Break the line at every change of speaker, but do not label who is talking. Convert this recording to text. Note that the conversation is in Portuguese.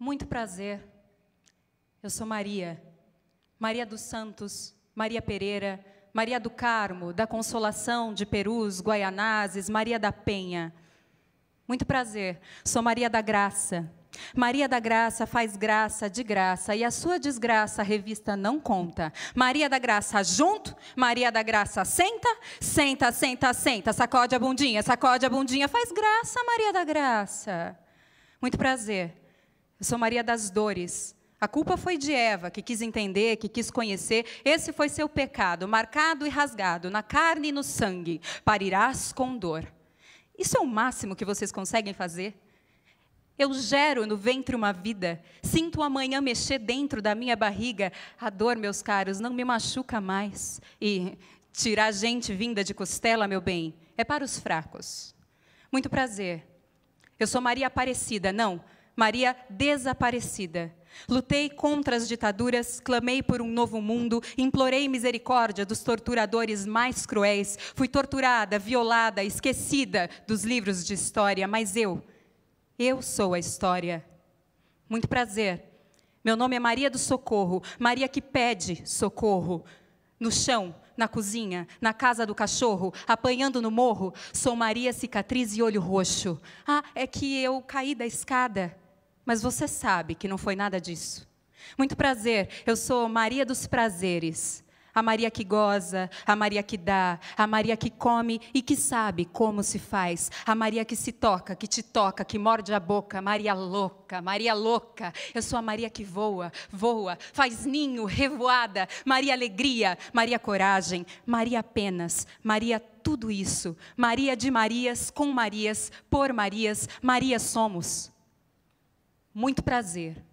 Muito prazer. Eu sou Maria, Maria dos Santos, Maria Pereira, Maria do Carmo, da Consolação de Perus, Guaianazes, Maria da Penha. Muito prazer. Sou Maria da Graça. Maria da Graça faz graça de graça e a sua desgraça a revista não conta. Maria da Graça junto, Maria da Graça senta, senta, senta, senta, sacode a bundinha, sacode a bundinha, faz graça, Maria da Graça. Muito prazer. Eu sou Maria das Dores. A culpa foi de Eva, que quis entender, que quis conhecer. Esse foi seu pecado, marcado e rasgado, na carne e no sangue. Parirás com dor. Isso é o máximo que vocês conseguem fazer? Eu gero no ventre uma vida, sinto amanhã mexer dentro da minha barriga. A dor, meus caros, não me machuca mais. E tirar gente vinda de costela, meu bem, é para os fracos. Muito prazer. Eu sou Maria Aparecida, não, Maria desaparecida. Lutei contra as ditaduras, clamei por um novo mundo, implorei misericórdia dos torturadores mais cruéis, fui torturada, violada, esquecida dos livros de história, mas eu, eu sou a história. Muito prazer. Meu nome é Maria do Socorro, Maria que pede socorro. No chão, na cozinha, na casa do cachorro, apanhando no morro, sou Maria cicatriz e olho roxo. Ah, é que eu caí da escada mas você sabe que não foi nada disso. Muito prazer, eu sou Maria dos Prazeres, a Maria que goza, a Maria que dá, a Maria que come e que sabe como se faz, a Maria que se toca, que te toca, que morde a boca, Maria louca, Maria louca. Eu sou a Maria que voa, voa, faz ninho, revoada, Maria alegria, Maria coragem, Maria apenas, Maria tudo isso, Maria de Marias, com Marias, por Marias, Maria somos. Muito prazer.